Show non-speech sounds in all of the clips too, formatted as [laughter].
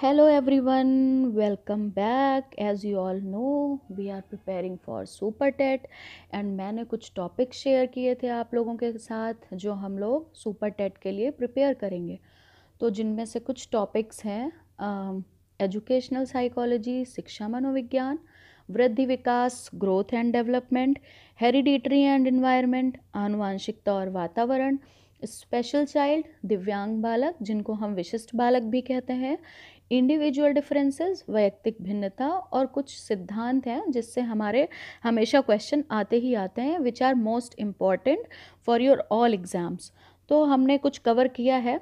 hello everyone welcome back as you all know we are preparing for super TET and मैंने कुछ topic share किए थे आप लोगों के साथ जो हम लोग सुपर टेट के लिए प्रिपेयर करेंगे तो जिनमें से कुछ टॉपिक्स हैं एजुकेशनल um, साइकोलॉजी शिक्षा मनोविज्ञान वृद्धि विकास growth and development heredity and environment आनुवांशिकता और वातावरण स्पेशल चाइल्ड दिव्यांग बालक जिनको हम विशिष्ट बालक भी कहते हैं इंडिविजुअल डिफरेंसेस वैयक्तिक भिन्नता और कुछ सिद्धांत हैं जिससे हमारे हमेशा क्वेश्चन आते ही आते हैं which are most important for your all exams तो हमने कुछ कवर किया है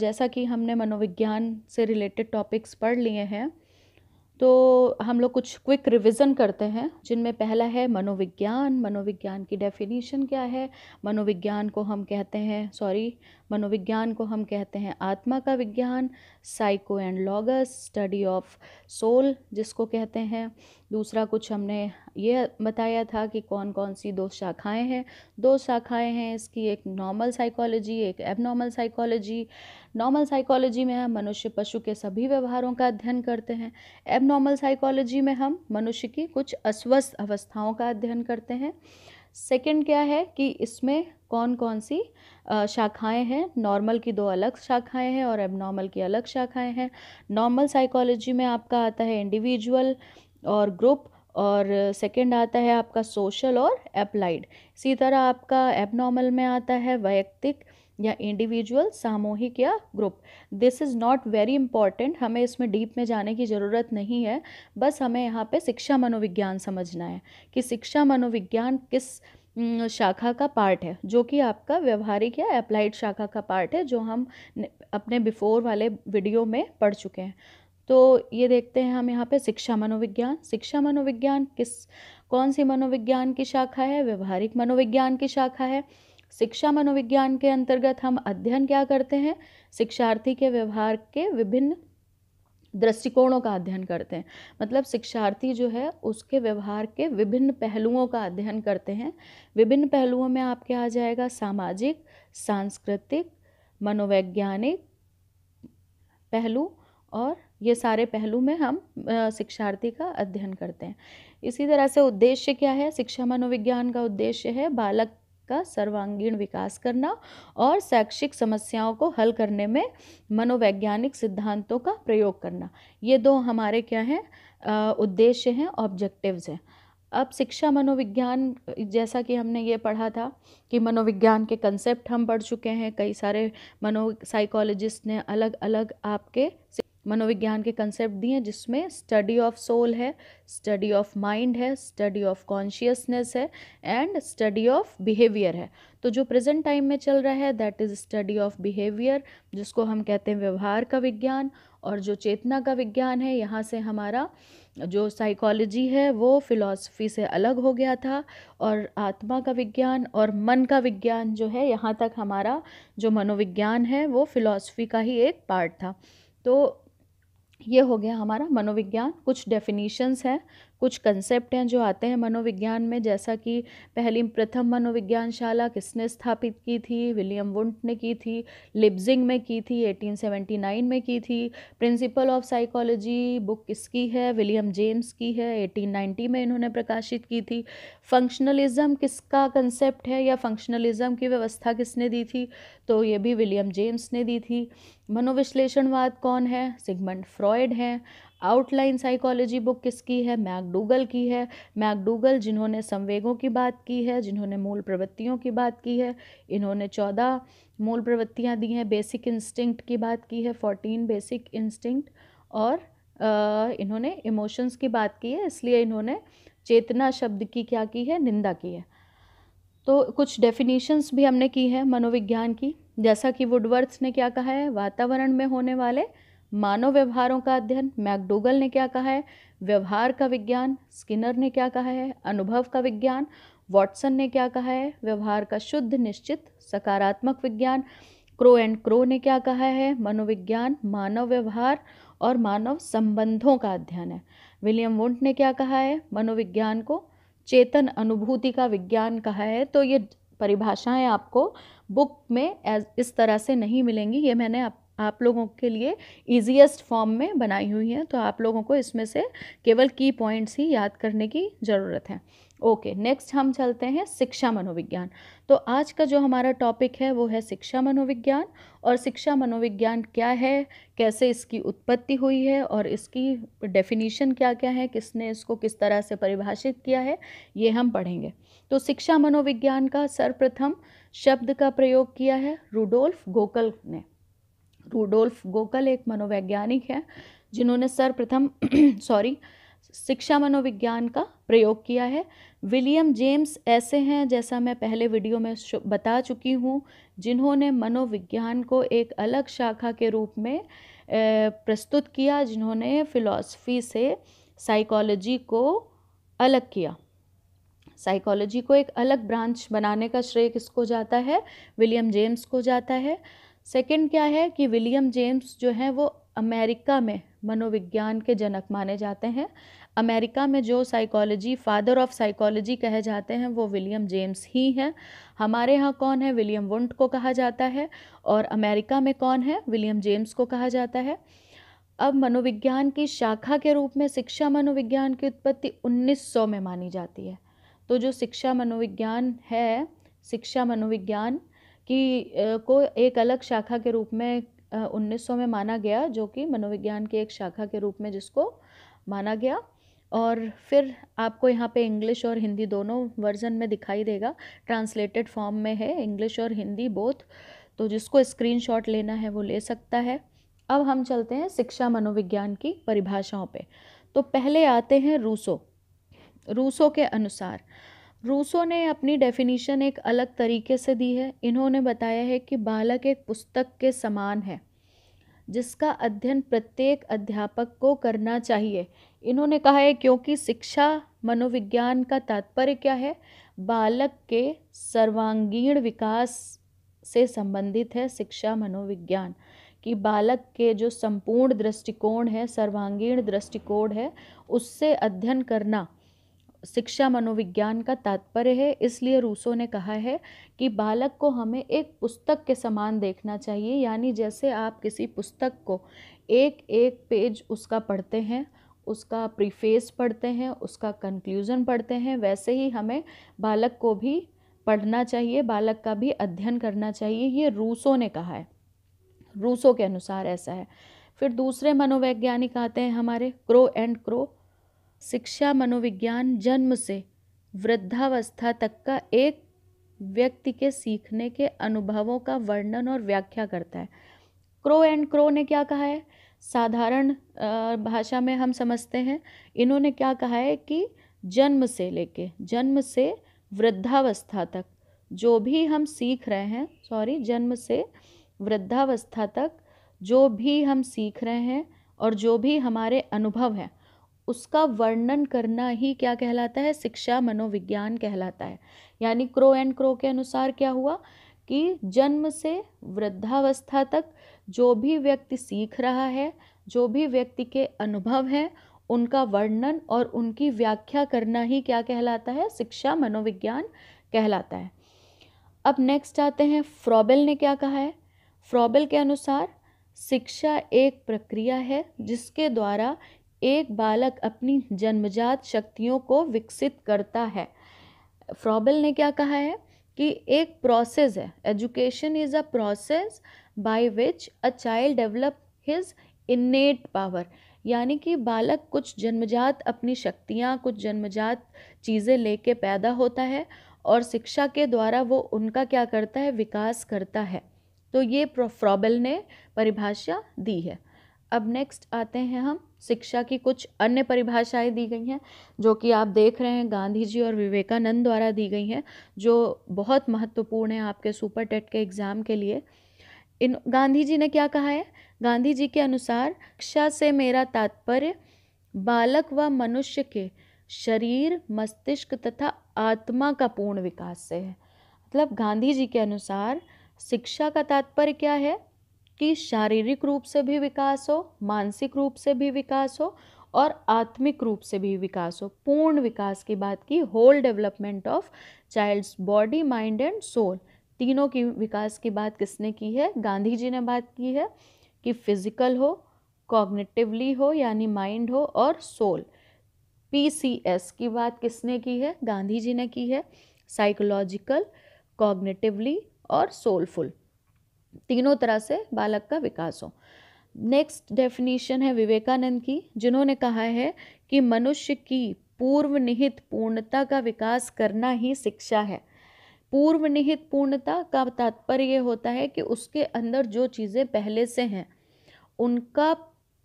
जैसा कि हमने मनोविज्ञान से रिलेटेड टॉपिक्स पढ़ लिए हैं तो हम लोग कुछ क्विक रिवीजन करते हैं जिनमें पहला है मनोविज्ञान मनोविज्ञान की डेफिनेशन क्या है मनोविज्ञान को हम कहते हैं सॉरी मनोविज्ञान को हम कहते हैं आत्मा का विज्ञान psycho and logos study of soul जिसको कहते हैं दूसरा कुछ हमने ये बताया था कि कौन कौन सी दो शाखाएं हैं दो शाखाएं हैं इसकी एक नॉर्मल साइकोलॉजी एक एबनॉर्मल साइकोलॉजी नॉर्मल साइकोलॉजी में हम मनुष्य पशु के सभी व्यवहारों का अध्ययन करते हैं एबनॉर्मल साइकोलॉजी में हम मनुष्य की कुछ अस्वस्थ अवस्थाओं का अध्ययन करते हैं सेकेंड क्या है कि इसमें कौन कौन सी शाखाएं हैं नॉर्मल की दो अलग शाखाएं हैं और एबनॉर्मल की अलग शाखाएं हैं नॉर्मल साइकोलॉजी में आपका आता है इंडिविजुअल और ग्रुप और सेकंड आता है आपका सोशल और अप्लाइड इसी तरह आपका एबनॉर्मल में आता है वैयक्तिक या इंडिविजुअल सामूहिक या group this is not very important हमें इसमें डीप में जाने की ज़रूरत नहीं है बस हमें यहाँ पे शिक्षा मनोविज्ञान समझना है कि शिक्षा मनोविज्ञान किस शाखा का पार्ट है जो कि आपका व्यवहारिक या अप्लाइड शाखा का पार्ट है जो हम अपने बिफोर वाले वीडियो में पढ़ चुके हैं तो ये देखते हैं हम यहाँ पे शिक्षा मनोविज्ञान शिक्षा मनोविज्ञान किस कौन सी मनोविज्ञान की शाखा है व्यवहारिक मनोविज्ञान की शाखा है शिक्षा मनोविज्ञान के अंतर्गत हम अध्ययन क्या करते हैं शिक्षार्थी के व्यवहार के विभिन्न दृष्टिकोणों का अध्ययन करते हैं मतलब शिक्षार्थी जो है उसके व्यवहार के विभिन्न पहलुओं का अध्ययन करते हैं विभिन्न पहलुओं में आपके आ जाएगा सामाजिक सांस्कृतिक मनोवैज्ञानिक पहलू और ये सारे पहलू में हम शिक्षार्थी का अध्ययन करते हैं इसी तरह से उद्देश्य क्या है शिक्षा मनोविज्ञान का उद्देश्य है बालक का सर्वांगीण विकास करना और शैक्षिक समस्याओं को हल करने में मनोवैज्ञानिक सिद्धांतों का प्रयोग करना ये दो हमारे क्या हैं उद्देश्य हैं ऑब्जेक्टिव्स हैं अब शिक्षा मनोविज्ञान जैसा कि हमने ये पढ़ा था कि मनोविज्ञान के कंसेप्ट हम पढ़ चुके हैं कई सारे मनो साइकोलॉजिस्ट ने अलग अलग आपके मनोविज्ञान के कंसेप्ट दिए जिसमें स्टडी ऑफ सोल है स्टडी ऑफ माइंड है स्टडी ऑफ कॉन्शियसनेस है एंड स्टडी ऑफ बिहेवियर है तो जो प्रेजेंट टाइम में चल रहा है that is study of behaviour जिसको हम कहते हैं व्यवहार का विज्ञान और जो चेतना का विज्ञान है यहाँ से हमारा जो साइकोलॉजी है वो फिलॉसफी से अलग हो गया था और आत्मा का विज्ञान और मन का विज्ञान जो है यहाँ तक हमारा जो मनोविज्ञान है वो फिलॉसफी का ही एक पार्ट था तो ये हो गया हमारा मनोविज्ञान कुछ डेफिनीशंस हैं कुछ कंसेप्ट हैं जो आते हैं मनोविज्ञान में जैसा कि पहली प्रथम मनोविज्ञान शाला किसने स्थापित की थी विलियम वुंट ने की थी लिब्जिंग में की थी 1879 में की थी प्रिंसिपल ऑफ साइकोलॉजी बुक किसकी है विलियम जेम्स की है 1890 में इन्होंने प्रकाशित की थी फंक्शनलिज्म किसका कंसेप्ट है या फंक्शनलिज्म की व्यवस्था किसने दी थी तो ये भी विलियम जेम्स ने दी थी मनोविश्लेषणवाद कौन है सिगमंड फ्रॉयड हैं आउटलाइन साइकोलॉजी बुक किसकी है मैकडूगल की है मैकडूगल जिन्होंने संवेगों की बात की है जिन्होंने मूल प्रवृत्तियों की बात की है इन्होंने चौदह मूल प्रवृत्तियाँ दी हैं बेसिक इंस्टिंक्ट की बात की है फोर्टीन बेसिक इंस्टिंक्ट और इन्होंने इमोशंस की बात की है इसलिए इन्होंने चेतना शब्द की क्या की है निंदा की है तो कुछ डेफिनेशंस भी हमने की है मनोविज्ञान की जैसा कि वुडवर्थ ने क्या कहा है वातावरण में होने वाले मानव व्यवहारों का अध्ययन मैकडोगल ने क्या कहा है व्यवहार का विज्ञान स्किनर ने क्या कहा है अनुभव का विज्ञान वॉटसन ने क्या कहा है व्यवहार का शुद्ध निश्चित सकारात्मक विज्ञान क्रो एंड क्रो ने क्या कहा है मनोविज्ञान मानव व्यवहार और मानव संबंधों का अध्ययन है विलियम वुंट ने क्या कहा है मनोविज्ञान को चेतन अनुभूति का विज्ञान कहा है तो ये परिभाषाएं आपको बुक में इस तरह से नहीं मिलेंगी ये मैंने आप आप लोगों के लिए ईजिएस्ट फॉर्म में बनाई हुई है तो आप लोगों को इसमें से केवल की पॉइंट्स ही याद करने की ज़रूरत है ओके okay, नेक्स्ट हम चलते हैं शिक्षा मनोविज्ञान तो आज का जो हमारा टॉपिक है वो है शिक्षा मनोविज्ञान और शिक्षा मनोविज्ञान क्या है कैसे इसकी उत्पत्ति हुई है और इसकी डेफिनेशन क्या क्या है किसने इसको किस तरह से परिभाषित किया है ये हम पढ़ेंगे तो शिक्षा मनोविज्ञान का सर्वप्रथम शब्द का प्रयोग किया है रूडोल्फ गोकल ने रूडोल्फ गोकल एक मनोवैज्ञानिक हैं जिन्होंने सर्वप्रथम सॉरी [clears throat] शिक्षा मनोविज्ञान का प्रयोग किया है विलियम जेम्स ऐसे हैं जैसा मैं पहले वीडियो में बता चुकी हूँ जिन्होंने मनोविज्ञान को एक अलग शाखा के रूप में प्रस्तुत किया जिन्होंने फिलॉसफी से साइकोलॉजी को अलग किया साइकोलॉजी को एक अलग ब्रांच बनाने का श्रेय किसको जाता है विलियम जेम्स को जाता है सेकंड क्या है कि विलियम जेम्स जो हैं वो अमेरिका में मनोविज्ञान के जनक माने जाते हैं अमेरिका में जो साइकोलॉजी फादर ऑफ साइकोलॉजी कहे जाते हैं वो विलियम जेम्स ही हैं हमारे यहाँ कौन है विलियम वुंट को कहा जाता है और अमेरिका में कौन है विलियम जेम्स को कहा जाता है अब मनोविज्ञान की शाखा के रूप में शिक्षा मनोविज्ञान की उत्पत्ति 1900 में मानी जाती है तो जो शिक्षा मनोविज्ञान है शिक्षा मनोविज्ञान की को एक अलग शाखा के रूप में 1900 में माना गया जो कि मनोविज्ञान की एक शाखा के रूप में जिसको माना गया और फिर आपको यहाँ पे इंग्लिश और हिंदी दोनों वर्जन में दिखाई देगा ट्रांसलेटेड फॉर्म में है इंग्लिश और हिंदी बोथ तो जिसको स्क्रीनशॉट लेना है वो ले सकता है अब हम चलते हैं शिक्षा मनोविज्ञान की परिभाषाओं पे तो पहले आते हैं रूसो रूसो के अनुसार रूसों ने अपनी डेफिनीशन एक अलग तरीके से दी है इन्होंने बताया है कि बालक एक पुस्तक के समान है जिसका अध्ययन प्रत्येक अध्यापक को करना चाहिए इन्होंने कहा है क्योंकि शिक्षा मनोविज्ञान का तात्पर्य क्या है बालक के सर्वांगीण विकास से संबंधित है शिक्षा मनोविज्ञान कि बालक के जो संपूर्ण दृष्टिकोण है सर्वांगीण दृष्टिकोण है उससे अध्ययन करना शिक्षा मनोविज्ञान का तात्पर्य है इसलिए रूसो ने कहा है कि बालक को हमें एक पुस्तक के समान देखना चाहिए यानी जैसे आप किसी पुस्तक को एक एक पेज उसका पढ़ते हैं उसका प्रीफेस पढ़ते हैं उसका कंक्लूज़न पढ़ते हैं वैसे ही हमें बालक को भी पढ़ना चाहिए बालक का भी अध्ययन करना चाहिए ये रूसो ने कहा है रूसो के अनुसार ऐसा है फिर दूसरे मनोवैज्ञानिक आते हैं हमारे क्रो एंड क्रो शिक्षा मनोविज्ञान जन्म से वृद्धावस्था तक का एक व्यक्ति के सीखने के अनुभवों का वर्णन और व्याख्या करता है क्रो एंड क्रो ने क्या कहा है साधारण भाषा में हम समझते हैं इन्होंने क्या कहा है कि जन्म से लेके जन्म से वृद्धावस्था तक जो भी हम सीख रहे हैं सॉरी जन्म से वृद्धावस्था तक जो भी हम सीख रहे हैं और जो भी हमारे अनुभव हैं उसका वर्णन करना ही क्या कहलाता है शिक्षा मनोविज्ञान कहलाता है यानी क्रो एंड क्रो के अनुसार क्या हुआ कि जन्म से वृद्धावस्था तक जो भी व्यक्ति सीख रहा है जो भी व्यक्ति के अनुभव हैं उनका वर्णन और उनकी व्याख्या करना ही क्या कहलाता है शिक्षा मनोविज्ञान कहलाता है अब नेक्स्ट आते हैं फ्रॉबेल ने क्या कहा है फ्रॉबेल के अनुसार शिक्षा एक प्रक्रिया है जिसके द्वारा एक बालक अपनी जन्मजात शक्तियों को विकसित करता है फ्रॉबल ने क्या कहा है कि एक प्रोसेस है education is a process by which a child develop his innate power यानी कि बालक कुछ जन्मजात अपनी शक्तियाँ कुछ जन्मजात चीज़ें लेके पैदा होता है और शिक्षा के द्वारा वो उनका क्या करता है विकास करता है तो ये फ्रॉबल ने परिभाषा दी है अब नेक्स्ट आते हैं हम शिक्षा की कुछ अन्य परिभाषाएं दी गई हैं जो कि आप देख रहे हैं गांधी जी और विवेकानंद द्वारा दी गई हैं जो बहुत महत्वपूर्ण है आपके सुपर टेट के एग्ज़ाम के लिए इन गांधी जी ने क्या कहा है गांधी जी के अनुसार शिक्षा से मेरा तात्पर्य बालक व मनुष्य के शरीर मस्तिष्क तथा आत्मा का पूर्ण विकास से है मतलब गांधी जी के अनुसार शिक्षा का तात्पर्य क्या है कि शारीरिक रूप से भी विकास हो मानसिक रूप से भी विकास हो और आत्मिक रूप से भी विकास हो पूर्ण विकास की बात की whole development of child's body mind and soul तीनों की विकास की बात किसने की है गांधी जी ने बात की है कि फिजिकल हो कॉग्निटिवली हो यानी माइंड हो और सोल पीसीएस की बात किसने की है गांधी जी ने की है साइकोलॉजिकल कॉग्निटिवली और सोलफुल तीनों तरह से बालक का विकास हो नेक्स्ट डेफिनेशन है विवेकानंद की जिन्होंने कहा है कि मनुष्य की पूर्व निहित पूर्णता का विकास करना ही शिक्षा है पूर्व निहित पूर्णता का तात्पर्य यह होता है कि उसके अंदर जो चीज़ें पहले से हैं उनका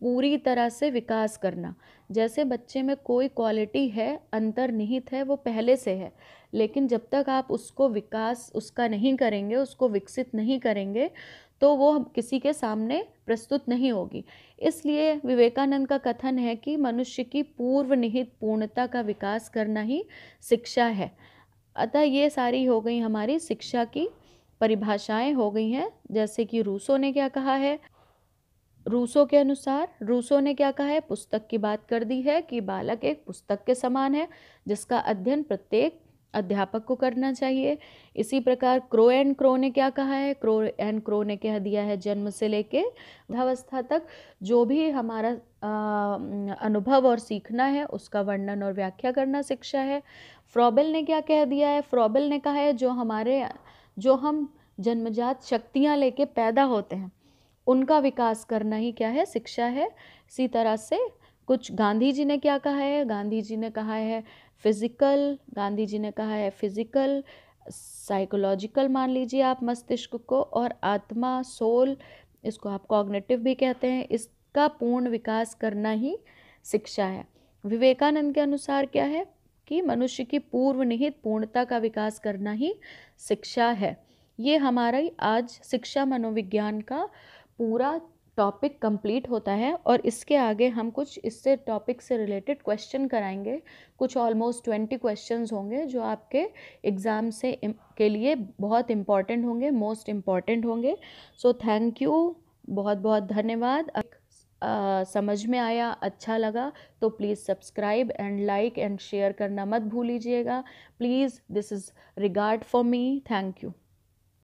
पूरी तरह से विकास करना जैसे बच्चे में कोई क्वालिटी है अंतर्निहित है वो पहले से है लेकिन जब तक आप उसको विकास उसका नहीं करेंगे उसको विकसित नहीं करेंगे तो वो किसी के सामने प्रस्तुत नहीं होगी इसलिए विवेकानंद का कथन है कि मनुष्य की पूर्व निहित पूर्णता का विकास करना ही शिक्षा है अतः ये सारी हो गई हमारी शिक्षा की परिभाषाएं हो गई हैं जैसे कि रूसो ने क्या कहा है रूसो के अनुसार रूसो ने क्या कहा है पुस्तक की बात कर दी है कि बालक एक पुस्तक के समान है जिसका अध्ययन प्रत्येक अध्यापक को करना चाहिए इसी प्रकार क्रो एंड क्रो ने क्या कहा है क्रो एंड क्रो ने कह दिया है जन्म से लेके अवस्था तक जो भी हमारा आ, अनुभव और सीखना है उसका वर्णन और व्याख्या करना शिक्षा है फ्रॉबल ने क्या कह दिया है फ्रॉबल ने कहा है जो हमारे जो हम जन्मजात शक्तियाँ लेके पैदा होते हैं उनका विकास करना ही क्या है शिक्षा है इसी तरह से कुछ गांधी जी ने क्या कहा है गांधी जी ने कहा है फिज़िकल गांधी जी ने कहा है फिज़िकल साइकोलॉजिकल मान लीजिए आप मस्तिष्क को और आत्मा सोल इसको आप कॉग्नेटिव भी कहते हैं इसका पूर्ण विकास करना ही शिक्षा है विवेकानंद के अनुसार क्या है कि मनुष्य की पूर्व निहित पूर्णता का विकास करना ही शिक्षा है ये हमारा आज शिक्षा मनोविज्ञान का पूरा टॉपिक कंप्लीट होता है और इसके आगे हम कुछ इससे टॉपिक से रिलेटेड क्वेश्चन कराएंगे कुछ ऑलमोस्ट ट्वेंटी क्वेश्चंस होंगे जो आपके एग्ज़ाम से के लिए बहुत इम्पॉर्टेंट होंगे मोस्ट इम्पॉर्टेंट होंगे सो थैंक यू बहुत बहुत धन्यवाद आ, समझ में आया अच्छा लगा तो please subscribe and like and share करना मत भूल लीजिएगा please this is regard for me thank you